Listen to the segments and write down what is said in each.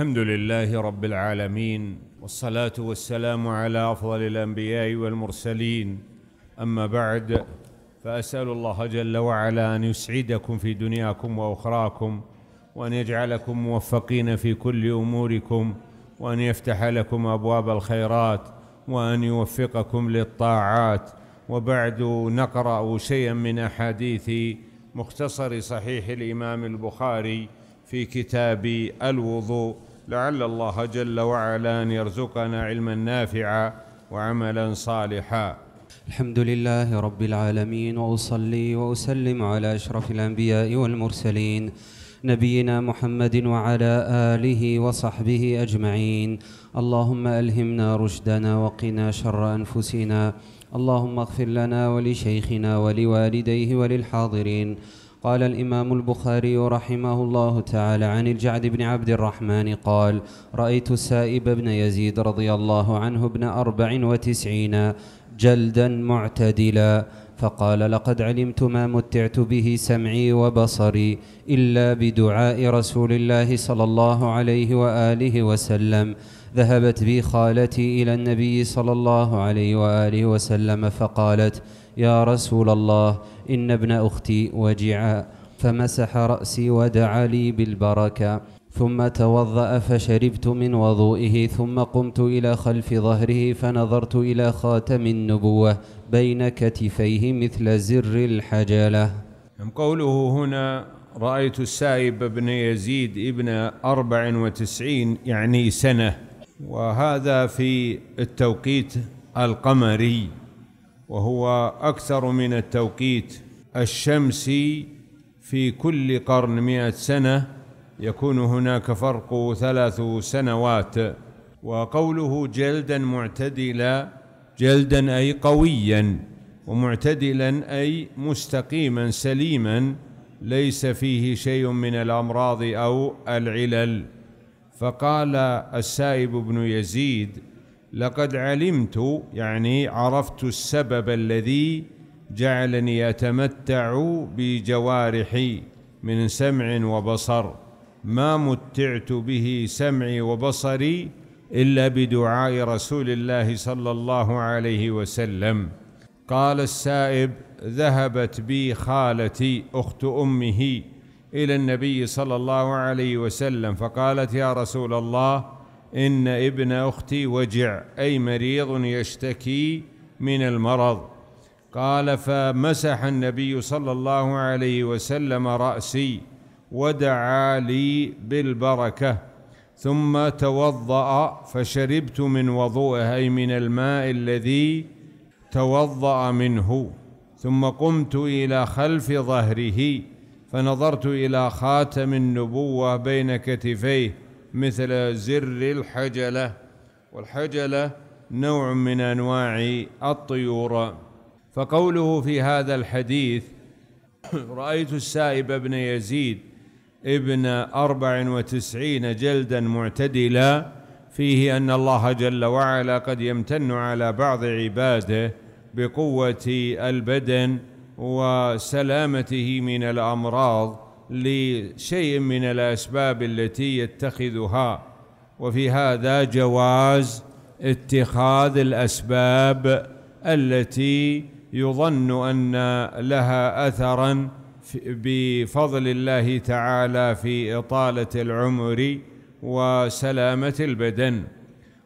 الحمد لله رب العالمين والصلاه والسلام على افضل الانبياء والمرسلين اما بعد فاسال الله جل وعلا ان يسعدكم في دنياكم واخراكم وان يجعلكم موفقين في كل اموركم وان يفتح لكم ابواب الخيرات وان يوفقكم للطاعات وبعد نقرا شيئا من احاديث مختصر صحيح الامام البخاري في كتاب الوضوء لعل الله جل وعلا ان يرزقنا علما نافعا وعملا صالحا الحمد لله رب العالمين واصلي واسلم على اشرف الانبياء والمرسلين نبينا محمد وعلى اله وصحبه اجمعين اللهم الهمنا رشدنا وقنا شر انفسنا اللهم اغفر لنا ولشيخنا ولوالديه وللحاضرين قال الإمام البخاري رحمه الله تعالى عن الجعد بن عبد الرحمن قال رأيت سائب بن يزيد رضي الله عنه ابن أربع وتسعين جلدا معتدلا فقال لقد علمت ما متعت به سمعي وبصري إلا بدعاء رسول الله صلى الله عليه وآله وسلم ذهبت بي خالتي إلى النبي صلى الله عليه وآله وسلم فقالت يا رسول الله إن ابن أختي وجعا فمسح رأسي ودعا لي بالبركة ثم توضأ فشربت من وضوئه ثم قمت إلى خلف ظهره فنظرت إلى خاتم النبوة بين كتفيه مثل زر الحجالة قوله هنا رأيت السائب بن يزيد ابن أربع وتسعين يعني سنة وهذا في التوقيت القمري وهو أكثر من التوقيت الشمسي في كل قرن مئة سنة يكون هناك فرق ثلاث سنوات وقوله جلدا معتدلا جلدا أي قويا ومعتدلا أي مستقيما سليما ليس فيه شيء من الأمراض أو العلل فقال السائب بن يزيد لقد علمت يعني عرفت السبب الذي جعلني اتمتع بجوارحي من سمع وبصر ما متعت به سمعي وبصري الا بدعاء رسول الله صلى الله عليه وسلم قال السائب ذهبت بي خالتي اخت امه الى النبي صلى الله عليه وسلم فقالت يا رسول الله إن ابن أختي وجع أي مريض يشتكي من المرض قال فمسح النبي صلى الله عليه وسلم رأسي ودعا لي بالبركة ثم توضأ فشربت من وضوءه أي من الماء الذي توضأ منه ثم قمت إلى خلف ظهره فنظرت إلى خاتم النبوة بين كتفيه مثل زر الحجلة والحجلة نوع من أنواع الطيور فقوله في هذا الحديث رأيت السائب بن يزيد ابن أربع وتسعين جلدا معتدلا فيه أن الله جل وعلا قد يمتن على بعض عباده بقوة البدن وسلامته من الأمراض لشيء من الأسباب التي يتخذها وفي هذا جواز اتخاذ الأسباب التي يظن أن لها أثراً بفضل الله تعالى في إطالة العمر وسلامة البدن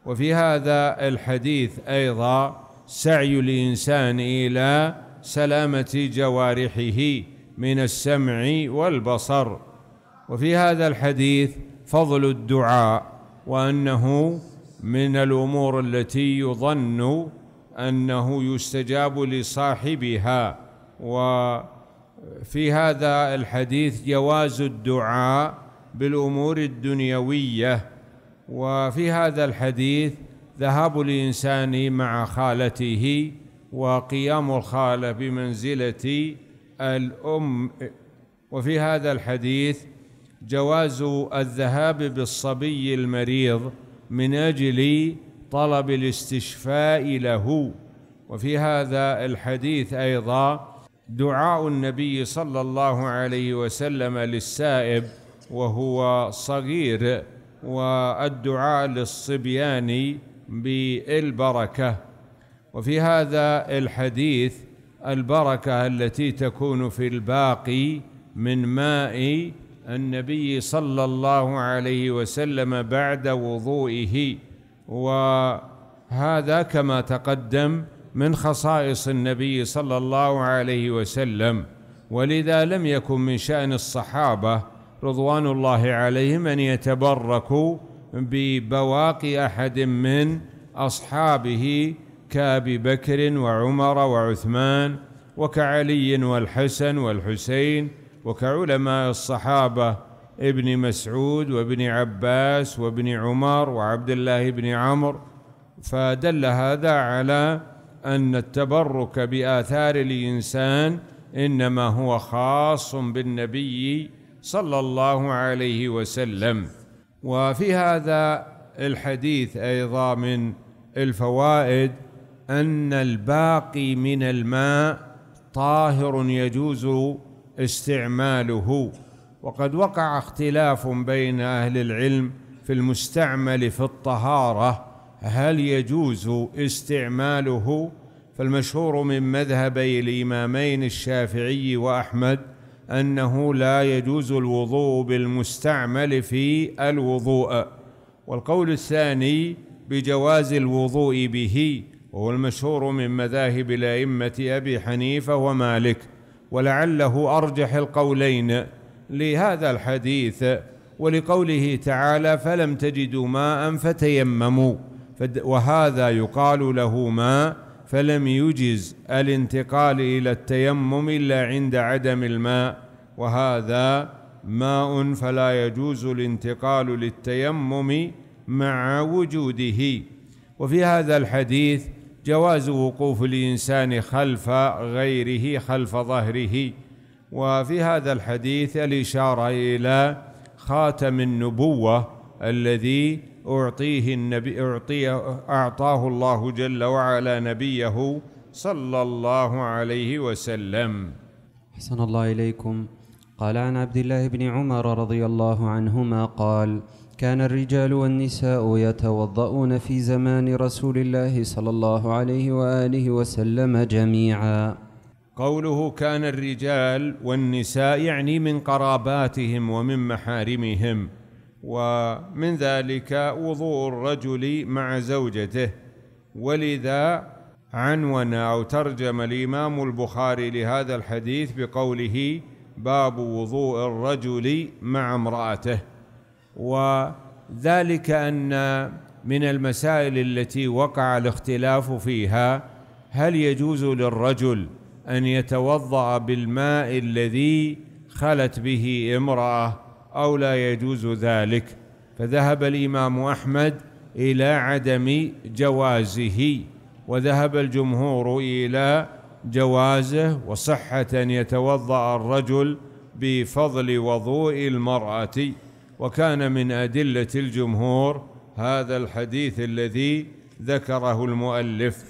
وفي هذا الحديث أيضا سعي الإنسان إلى سلامة جوارحه من السمع والبصر وفي هذا الحديث فضل الدعاء وأنه من الأمور التي يظن أنه يستجاب لصاحبها وفي هذا الحديث جواز الدعاء بالأمور الدنيوية وفي هذا الحديث ذهاب الإنسان مع خالته وقيام الخالة بمنزلة الأم وفي هذا الحديث جواز الذهاب بالصبي المريض من أجل طلب الاستشفاء له وفي هذا الحديث أيضا دعاء النبي صلى الله عليه وسلم للسائب وهو صغير والدعاء للصبيان بالبركة وفي هذا الحديث البركه التي تكون في الباقي من ماء النبي صلى الله عليه وسلم بعد وضوئه وهذا كما تقدم من خصائص النبي صلى الله عليه وسلم ولذا لم يكن من شأن الصحابة رضوان الله عليهم أن يتبركوا ببواقي أحد من أصحابه كابي بكر وعمر وعثمان وكعلي والحسن والحسين وكعلماء الصحابه ابن مسعود وابن عباس وابن عمر وعبد الله بن عمرو فدل هذا على ان التبرك باثار الانسان انما هو خاص بالنبي صلى الله عليه وسلم وفي هذا الحديث ايضا من الفوائد أن الباقي من الماء طاهر يجوز استعماله وقد وقع اختلاف بين أهل العلم في المستعمل في الطهارة هل يجوز استعماله فالمشهور من مذهبي الإمامين الشافعي وأحمد أنه لا يجوز الوضوء بالمستعمل في الوضوء والقول الثاني بجواز الوضوء به وهو المشهور من مذاهب الائمه ابي حنيفه ومالك ولعله ارجح القولين لهذا الحديث ولقوله تعالى فلم تجدوا ماء فتيمموا وهذا يقال له ماء فلم يجز الانتقال الى التيمم الا عند عدم الماء وهذا ماء فلا يجوز الانتقال للتيمم مع وجوده وفي هذا الحديث جواز وقوف الإنسان خلف غيره خلف ظهره وفي هذا الحديث الإشارة إلى خاتم النبوة الذي أعطيه النبي أعطيه أعطاه الله جل وعلا نبيه صلى الله عليه وسلم أحسن الله إليكم قال عن عبد الله بن عمر رضي الله عنهما قال كان الرجال والنساء يتوضؤون في زمان رسول الله صلى الله عليه واله وسلم جميعا قوله كان الرجال والنساء يعني من قراباتهم ومن محارمهم ومن ذلك وضوء الرجل مع زوجته ولذا عنون او ترجم الامام البخاري لهذا الحديث بقوله باب وضوء الرجل مع امراته وذلك أن من المسائل التي وقع الاختلاف فيها هل يجوز للرجل أن يتوضأ بالماء الذي خلت به امرأة أو لا يجوز ذلك فذهب الإمام أحمد إلى عدم جوازه وذهب الجمهور إلى جوازه وصحة أن يتوضأ الرجل بفضل وضوء المرأة وكان من أدلة الجمهور هذا الحديث الذي ذكره المؤلف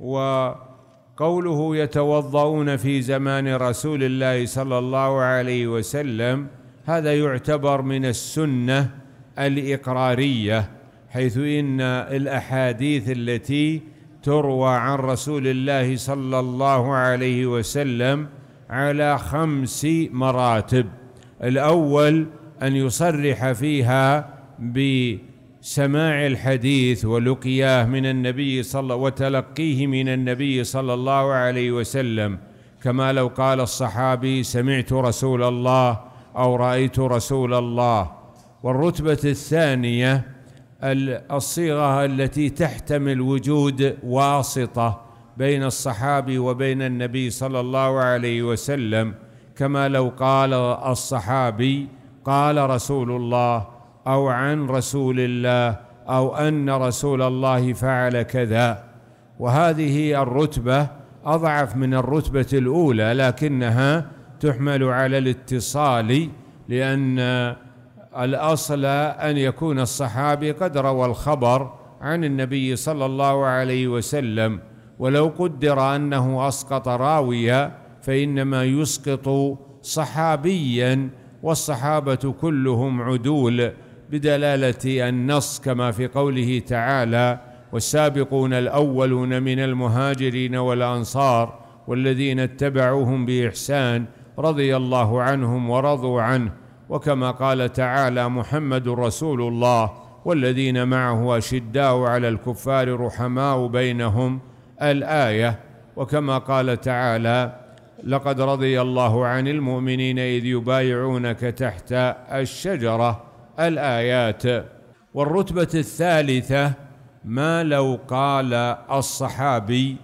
وقوله يتوضؤون في زمان رسول الله صلى الله عليه وسلم هذا يعتبر من السنة الإقرارية حيث إن الأحاديث التي تروى عن رسول الله صلى الله عليه وسلم على خمس مراتب الأول أن يصرح فيها بسماع الحديث ولقياه من النبي صلى وتلقيه من النبي صلى الله عليه وسلم كما لو قال الصحابي سمعت رسول الله أو رأيت رسول الله والرتبة الثانية الصيغة التي تحتمل وجود واسطة بين الصحابي وبين النبي صلى الله عليه وسلم كما لو قال الصحابي قال رسول الله او عن رسول الله او ان رسول الله فعل كذا وهذه الرتبه اضعف من الرتبه الاولى لكنها تحمل على الاتصال لان الاصل ان يكون الصحابي قد روى الخبر عن النبي صلى الله عليه وسلم ولو قدر انه اسقط راويا فانما يسقط صحابيا والصحابة كلهم عدول بدلالة النص كما في قوله تعالى والسابقون الأولون من المهاجرين والأنصار والذين اتبعوهم بإحسان رضي الله عنهم ورضوا عنه وكما قال تعالى محمد رسول الله والذين معه أشداء على الكفار رحماء بينهم الآية وكما قال تعالى لقد رضي الله عن المؤمنين إذ يبايعونك تحت الشجرة الآيات والرتبة الثالثة ما لو قال الصحابي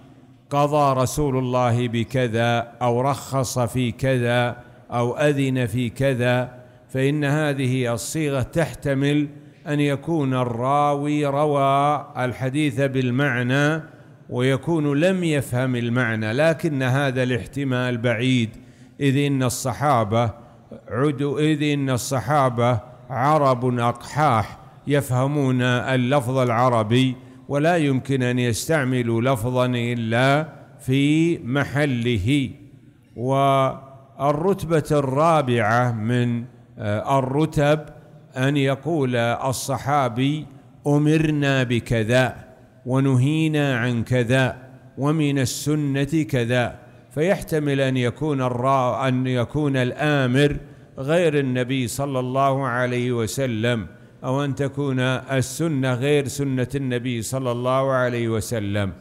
قضى رسول الله بكذا أو رخص في كذا أو أذن في كذا فإن هذه الصيغة تحتمل أن يكون الراوي روى الحديث بالمعنى ويكون لم يفهم المعنى لكن هذا الاحتمال بعيد إذ إن الصحابة عدو إذ إن الصحابة عرب أقحاح يفهمون اللفظ العربي ولا يمكن أن يستعملوا لفظا إلا في محله والرتبة الرابعة من آه، الرتب أن يقول الصحابي أمرنا بكذا ونهينا عن كذا ومن السنة كذا فيحتمل أن يكون الرا أن يكون الآمر غير النبي صلى الله عليه وسلم أو أن تكون السنة غير سنة النبي صلى الله عليه وسلم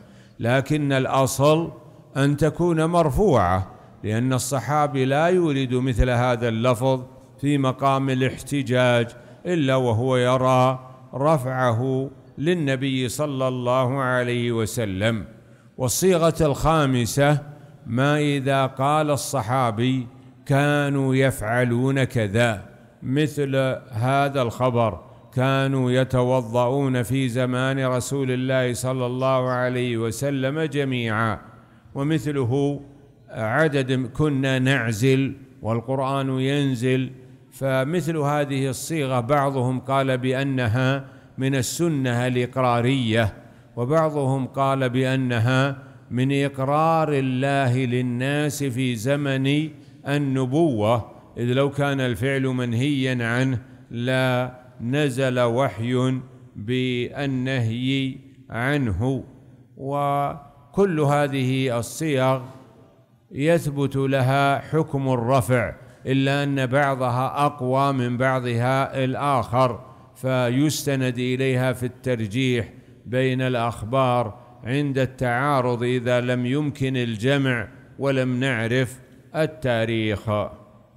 لكن الأصل أن تكون مرفوعة لأن الصحابي لا يولد مثل هذا اللفظ في مقام الاحتجاج إلا وهو يرى رفعه للنبي صلى الله عليه وسلم والصيغه الخامسه ما اذا قال الصحابي كانوا يفعلون كذا مثل هذا الخبر كانوا يتوضؤون في زمان رسول الله صلى الله عليه وسلم جميعا ومثله عدد كنا نعزل والقرآن ينزل فمثل هذه الصيغة بعضهم قال بأنها من السنه الاقراريه وبعضهم قال بانها من اقرار الله للناس في زمن النبوه اذ لو كان الفعل منهيا عنه لا نزل وحي بالنهي عنه وكل هذه الصيغ يثبت لها حكم الرفع الا ان بعضها اقوى من بعضها الاخر فيستند إليها في الترجيح بين الأخبار عند التعارض إذا لم يمكن الجمع ولم نعرف التاريخ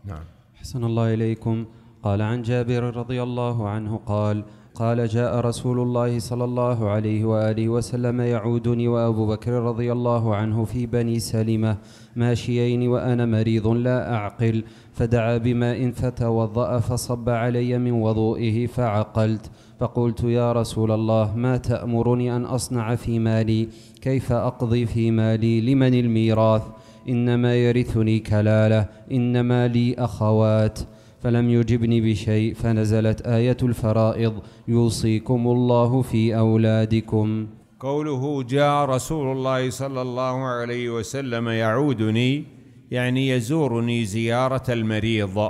نعم حسن الله إليكم قال عن جابر رضي الله عنه قال قال جاء رسول الله صلى الله عليه وآله وسلم يعودني وأبو بكر رضي الله عنه في بني سلمة ماشيين وأنا مريض لا أعقل فدعا بماء فتوضأ فصب علي من وضوئه فعقلت فقلت يا رسول الله ما تأمرني أن أصنع في مالي كيف أقضي في مالي لمن الميراث إنما يرثني كلالة إنما لي أخوات فلم يجبني بشيء فنزلت آية الفرائض يوصيكم الله في أولادكم قوله جاء رسول الله صلى الله عليه وسلم يعودني يعني يزورني زيارة المريض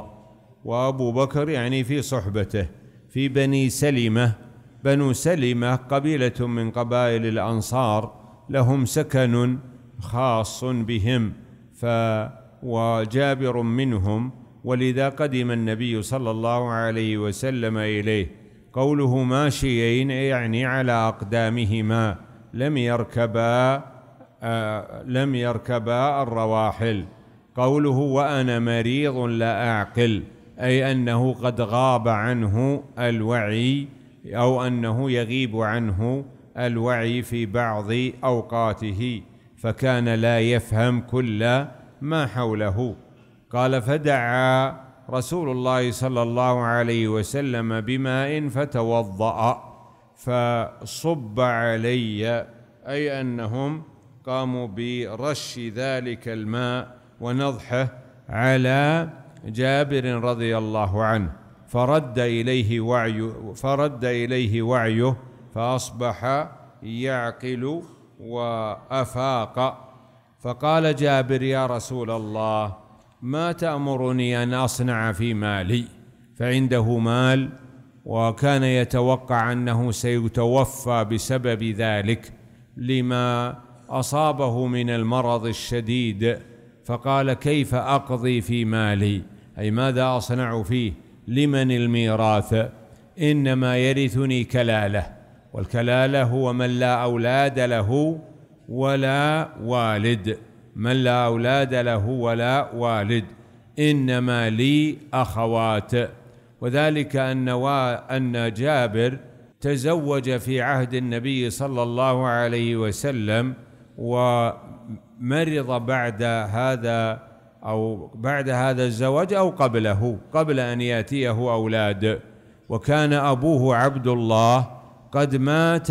وأبو بكر يعني في صحبته في بني سلمة بنو سلمة قبيلة من قبائل الأنصار لهم سكن خاص بهم ف وجابر منهم ولذا قدم النبي صلى الله عليه وسلم إليه قوله ماشيين يعني على أقدامهما لم يركبا آه لم يركبا الرواحل قوله وأنا مريض لا أعقل أي أنه قد غاب عنه الوعي أو أنه يغيب عنه الوعي في بعض أوقاته فكان لا يفهم كل ما حوله قال فدعا رسول الله صلى الله عليه وسلم بماء فتوضأ فصب علي أي أنهم قاموا برش ذلك الماء ونضحه على جابر رضي الله عنه فرد إليه وعيه فرد إليه وعيه فأصبح يعقل وأفاق فقال جابر يا رسول الله ما تأمرني أن أصنع في مالي فعنده مال وكان يتوقع أنه سيتوفى بسبب ذلك لما أصابه من المرض الشديد فقال كيف أقضي في مالي أي ماذا أصنع فيه لمن الميراث إنما يرثني كلالة والكلالة هو من لا أولاد له ولا والد من لا أولاد له ولا والد إنما لي أخوات وذلك أن, أن جابر تزوج في عهد النبي صلى الله عليه وسلم ومرض بعد هذا أو بعد هذا الزواج أو قبله قبل أن يأتيه أولاد وكان أبوه عبد الله قد مات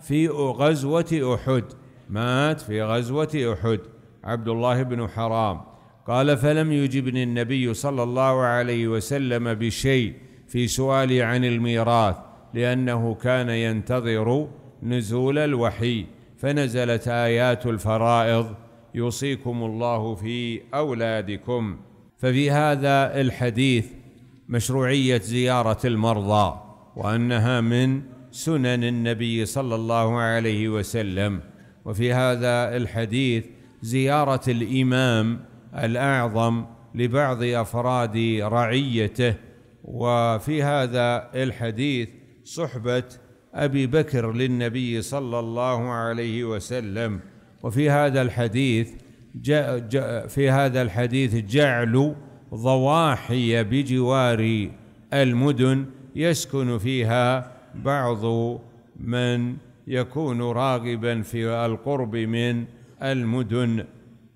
في غزوة أحد مات في غزوة أحد عبد الله بن حرام قال فلم يجبني النبي صلى الله عليه وسلم بشيء في سؤالي عن الميراث لانه كان ينتظر نزول الوحي فنزلت ايات الفرائض يوصيكم الله في اولادكم ففي هذا الحديث مشروعيه زياره المرضى وانها من سنن النبي صلى الله عليه وسلم وفي هذا الحديث زيارة الإمام الأعظم لبعض أفراد رعيته وفي هذا الحديث صحبة أبي بكر للنبي صلى الله عليه وسلم وفي هذا الحديث جاء جاء في هذا الحديث جعل ضواحي بجوار المدن يسكن فيها بعض من يكون راغبا في القرب من المدن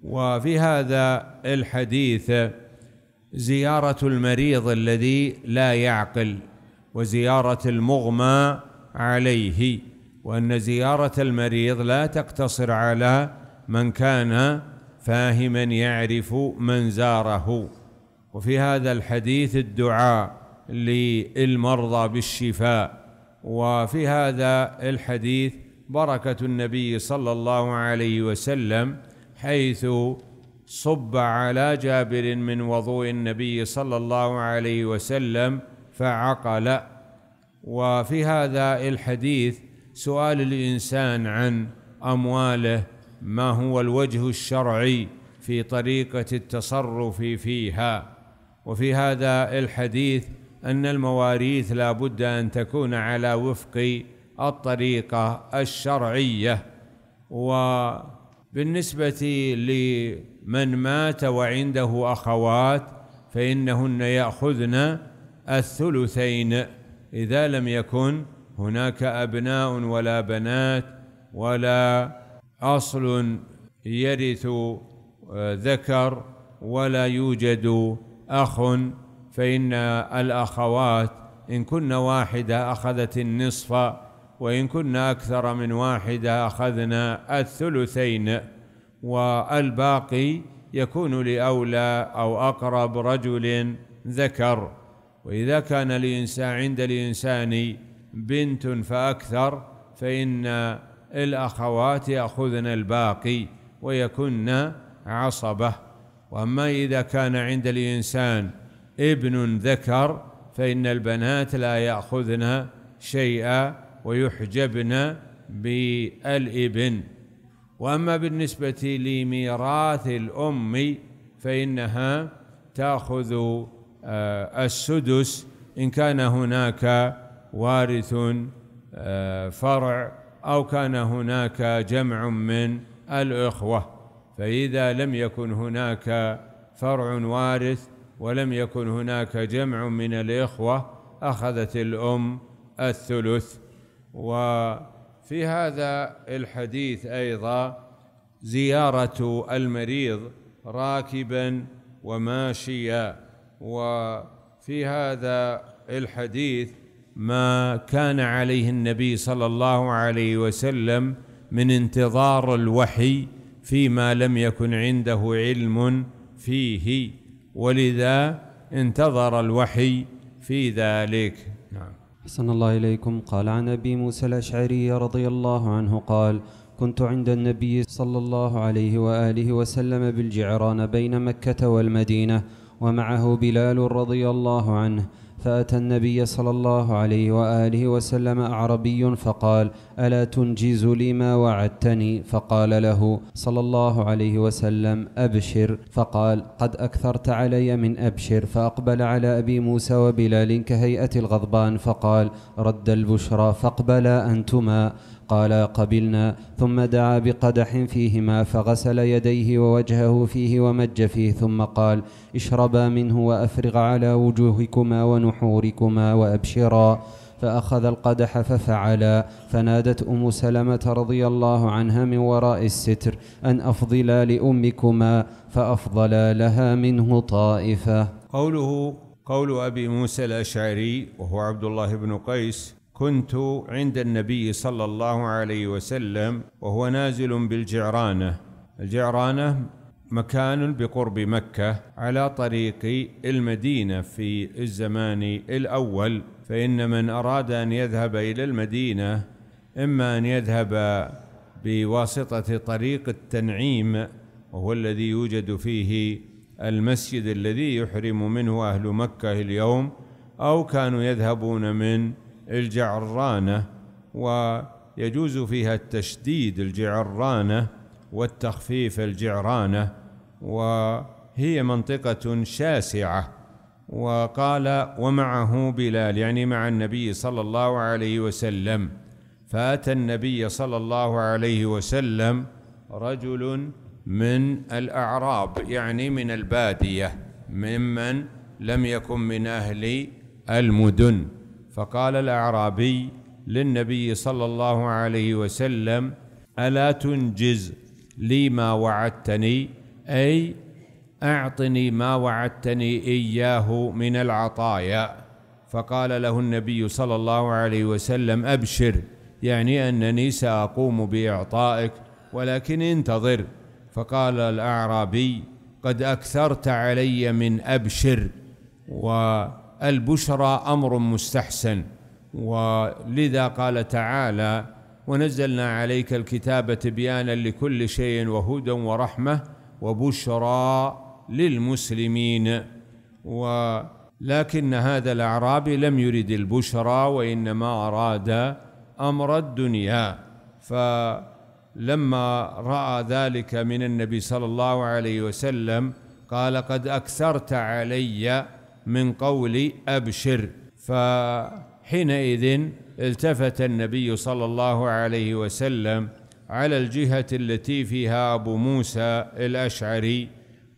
وفي هذا الحديث زيارة المريض الذي لا يعقل وزيارة المغمى عليه وأن زيارة المريض لا تقتصر على من كان فاهما يعرف من زاره وفي هذا الحديث الدعاء للمرضى بالشفاء وفي هذا الحديث بركه النبي صلى الله عليه وسلم حيث صب على جابر من وضوء النبي صلى الله عليه وسلم فعقل وفي هذا الحديث سؤال الانسان عن امواله ما هو الوجه الشرعي في طريقه التصرف فيها وفي هذا الحديث ان المواريث لا بد ان تكون على وفق الطريقه الشرعيه وبالنسبه لمن مات وعنده اخوات فانهن ياخذن الثلثين اذا لم يكن هناك ابناء ولا بنات ولا اصل يرث آه، ذكر ولا يوجد اخ فان الاخوات ان كن واحده اخذت النصف وإن كنا أكثر من واحدة أخذنا الثلثين والباقي يكون لأولى أو أقرب رجل ذكر وإذا كان الإنسان عند الإنسان بنت فأكثر فإن الأخوات يأخذن الباقي ويكن عصبة وأما إذا كان عند الإنسان ابن ذكر فإن البنات لا يأخذن شيئا ويحجبن بالابن واما بالنسبه لميراث الام فانها تاخذ آه، السدس ان كان هناك وارث آه، فرع او كان هناك جمع من الاخوه فاذا لم يكن هناك فرع وارث ولم يكن هناك جمع من الاخوه اخذت الام الثلث وفي هذا الحديث أيضا زيارة المريض راكبا وماشيا وفي هذا الحديث ما كان عليه النبي صلى الله عليه وسلم من انتظار الوحي فيما لم يكن عنده علم فيه ولذا انتظر الوحي في ذلك أحسن الله إليكم قال عن أبي موسى الأشعري رضي الله عنه قال كنت عند النبي صلى الله عليه وآله وسلم بالجعران بين مكة والمدينة ومعه بلال رضي الله عنه فأتى النبي صلى الله عليه وآله وسلم أعربي فقال ألا تنجز لي ما وعدتني فقال له صلى الله عليه وسلم أبشر فقال قد أكثرت علي من أبشر فأقبل على أبي موسى وبلال كهيئة الغضبان فقال رد البشرى فاقبلا أنتما قالا قبلنا ثم دعا بقدح فيهما فغسل يديه ووجهه فيه ومج فيه ثم قال اشربا منه وافرغ على وجوهكما ونحوركما وابشرا فأخذ القدح ففعلا فنادت أم سلمة رضي الله عنها من وراء الستر أن أفضلا لأمكما فأفضلا لها منه طائفة قوله قول أبي موسى الأشعري وهو عبد الله بن قيس كنت عند النبي صلى الله عليه وسلم وهو نازل بالجعرانه الجعرانه مكان بقرب مكه على طريق المدينه في الزمان الاول فان من اراد ان يذهب الى المدينه اما ان يذهب بواسطه طريق التنعيم وهو الذي يوجد فيه المسجد الذي يحرم منه اهل مكه اليوم او كانوا يذهبون من الجعرانة ويجوز فيها التشديد الجعرانة والتخفيف الجعرانة وهي منطقة شاسعة وقال ومعه بلال يعني مع النبي صلى الله عليه وسلم فأتى النبي صلى الله عليه وسلم رجل من الأعراب يعني من البادية ممن لم يكن من أهل المدن فقال الاعرابي للنبي صلى الله عليه وسلم الا تنجز لي ما وعدتني اي اعطني ما وعدتني اياه من العطايا فقال له النبي صلى الله عليه وسلم ابشر يعني انني ساقوم باعطائك ولكن انتظر فقال الاعرابي قد اكثرت علي من ابشر و البشرى امر مستحسن ولذا قال تعالى ونزلنا عليك الكتاب تبيانا لكل شيء وهدى ورحمه وبشرى للمسلمين ولكن هذا الاعرابي لم يرد البشرى وانما اراد امر الدنيا فلما راى ذلك من النبي صلى الله عليه وسلم قال قد اكثرت علي من قول أبشر فحينئذ التفت النبي صلى الله عليه وسلم على الجهة التي فيها أبو موسى الأشعري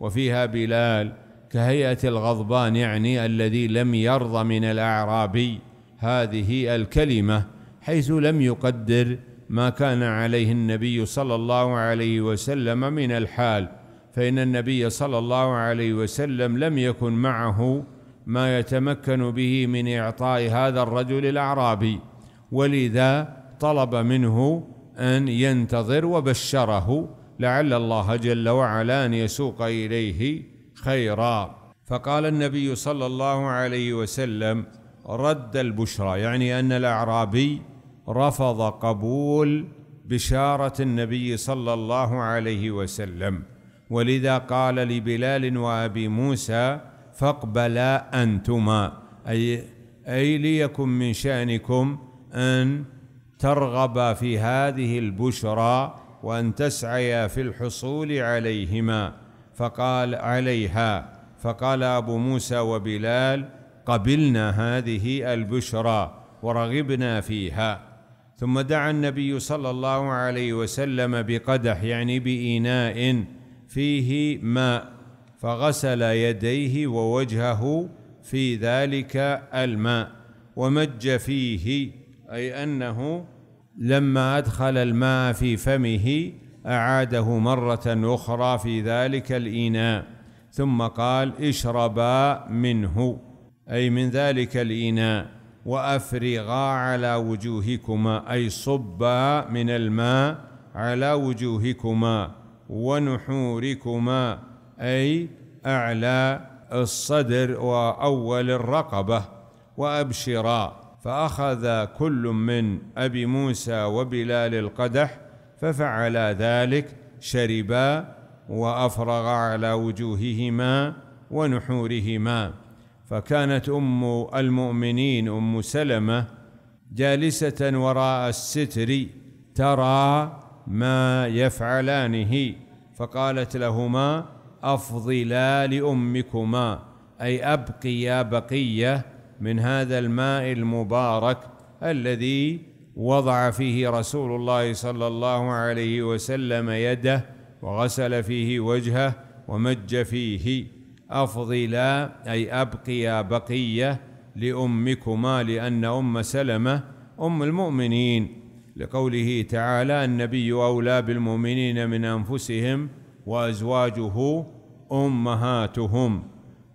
وفيها بلال كهيئة الغضبان يعني الذي لم يرضى من الأعرابي هذه الكلمة حيث لم يقدر ما كان عليه النبي صلى الله عليه وسلم من الحال فإن النبي صلى الله عليه وسلم لم يكن معه ما يتمكن به من إعطاء هذا الرجل الأعرابي ولذا طلب منه أن ينتظر وبشره لعل الله جل وعلا أن يسوق إليه خيرا فقال النبي صلى الله عليه وسلم رد البشرى يعني أن الأعرابي رفض قبول بشارة النبي صلى الله عليه وسلم ولذا قال لبلال وأبي موسى فاقبلا أنتما أي أي ليكن من شأنكم أن ترغبا في هذه البشرى وأن تسعيا في الحصول عليهما فقال عليها فقال أبو موسى وبلال قبلنا هذه البشرى ورغبنا فيها ثم دعا النبي صلى الله عليه وسلم بقدح يعني بإناء فيه ماء فغسل يديه ووجهه في ذلك الماء ومج فيه اي انه لما ادخل الماء في فمه اعاده مره اخرى في ذلك الاناء ثم قال اشربا منه اي من ذلك الاناء وافرغا على وجوهكما اي صبا من الماء على وجوهكما ونحوركما أي أعلى الصدر وأول الرقبة وأبشرا فأخذ كل من أبي موسى وبلال القدح ففعلا ذلك شربا وأفرغ على وجوههما ونحورهما فكانت أم المؤمنين أم سلمة جالسة وراء الستر ترى ما يفعلانه فقالت لهما أفضلا لأمكما أي أبقيا بقية من هذا الماء المبارك الذي وضع فيه رسول الله صلى الله عليه وسلم يده وغسل فيه وجهه ومج فيه أفضلا أي أبقيا بقية لأمكما لأن أم سلمة أم المؤمنين لقوله تعالى النبي أولى بالمؤمنين من أنفسهم وازواجه امهاتهم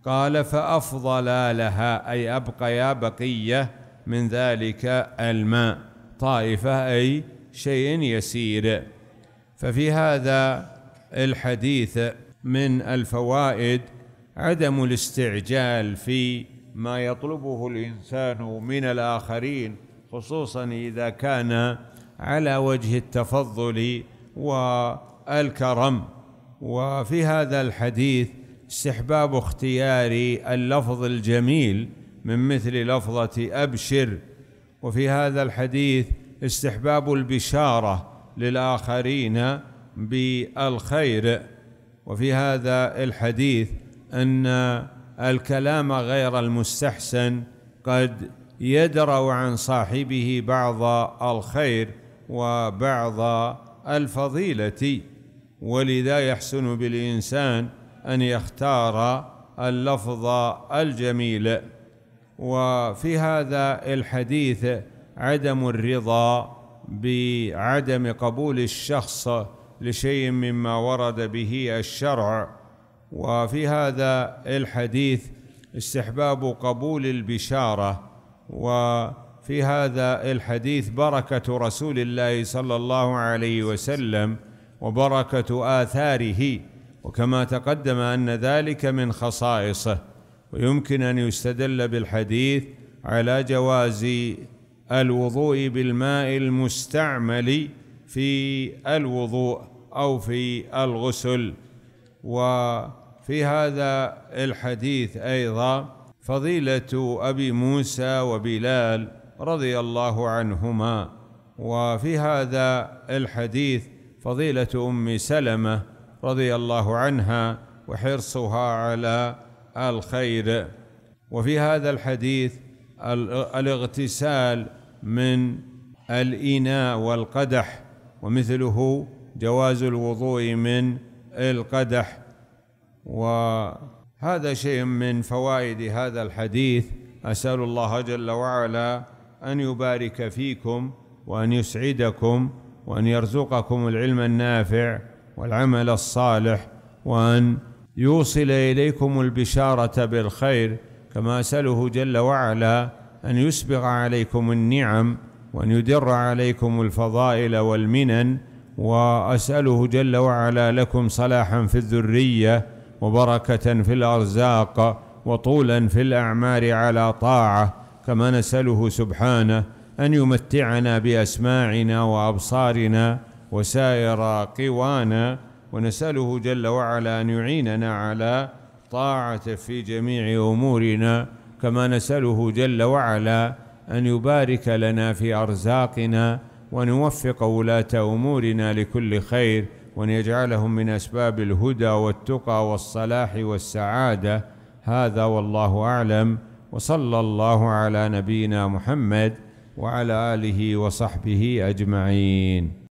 قال فافضلا لها اي ابقيا بقيه من ذلك الماء طائفه اي شيء يسير ففي هذا الحديث من الفوائد عدم الاستعجال في ما يطلبه الانسان من الاخرين خصوصا اذا كان على وجه التفضل والكرم وفي هذا الحديث استحباب اختيار اللفظ الجميل من مثل لفظة أبشر وفي هذا الحديث استحباب البشارة للآخرين بالخير وفي هذا الحديث أن الكلام غير المستحسن قد يدرأ عن صاحبه بعض الخير وبعض الفضيلة ولذا يحسن بالإنسان أن يختار اللفظ الجميل وفي هذا الحديث عدم الرضا بعدم قبول الشخص لشيء مما ورد به الشرع وفي هذا الحديث استحباب قبول البشاره وفي هذا الحديث بركه رسول الله صلى الله عليه وسلم وبركه اثاره وكما تقدم ان ذلك من خصائصه ويمكن ان يستدل بالحديث على جواز الوضوء بالماء المستعمل في الوضوء او في الغسل وفي هذا الحديث ايضا فضيله ابي موسى وبلال رضي الله عنهما وفي هذا الحديث فضيلة أم سلمة رضي الله عنها وحرصها على الخير وفي هذا الحديث الاغتسال من الإناء والقدح ومثله جواز الوضوء من القدح وهذا شيء من فوائد هذا الحديث أسأل الله جل وعلا أن يبارك فيكم وأن يسعدكم وأن يرزقكم العلم النافع والعمل الصالح وأن يوصل إليكم البشارة بالخير كما أسأله جل وعلا أن يسبغ عليكم النعم وأن يدر عليكم الفضائل والمنن وأسأله جل وعلا لكم صلاحا في الذرية وبركة في الأرزاق وطولا في الأعمار على طاعة كما نسأله سبحانه ان يمتعنا باسماعنا وابصارنا وسائر قوانا ونساله جل وعلا ان يعيننا على طاعته في جميع امورنا كما نساله جل وعلا ان يبارك لنا في ارزاقنا وان يوفق ولاه امورنا لكل خير وان يجعلهم من اسباب الهدى والتقى والصلاح والسعاده هذا والله اعلم وصلى الله على نبينا محمد وعلى اله وصحبه اجمعين